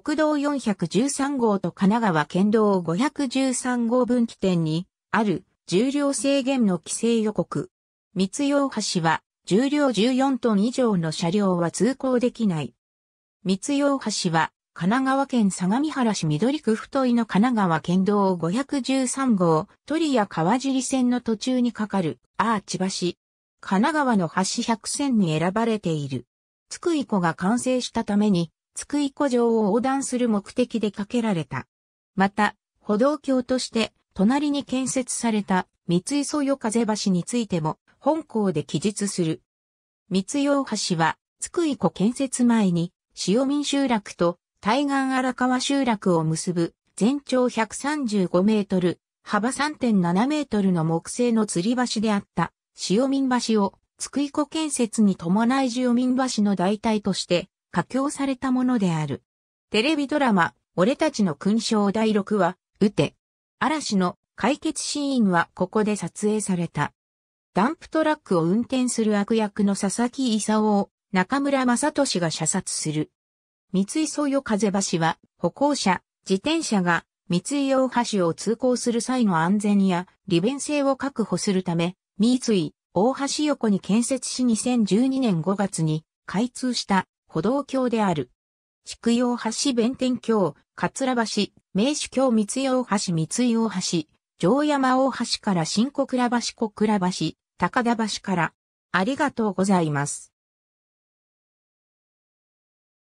国道413号と神奈川県道513号分岐点にある重量制限の規制予告。密用橋は重量14トン以上の車両は通行できない。密用橋は神奈川県相模原市緑区太井の神奈川県道513号、鳥や川尻線の途中に架かるアーチ橋。神奈川の橋100選に選ばれている。津久井湖が完成したために津久井湖上を横断する目的で架けられた。また、歩道橋として隣に建設された三井そよ風橋についても本校で記述する。三井大橋は津久井湖建設前に塩民集落と対岸荒川集落を結ぶ全長135メートル、幅3.7メートルの木製の吊り橋であった塩民橋を津久井湖建設に伴い潮民橋の代替として佳境されたものである。テレビドラマ、俺たちの勲章第6話、うて。嵐の解決シーンはここで撮影された。ダンプトラックを運転する悪役の佐々木勲を中村正俊が射殺する。三井総与風橋は歩行者、自転車が三井大橋を通行する際の安全や利便性を確保するため、三井大橋横に建設し2012年5月に開通した歩道橋である。畜陽橋弁天橋、桂橋、名手橋三洋橋三大橋、城山大橋から新小倉橋小倉橋、高田橋から。ありがとうございます。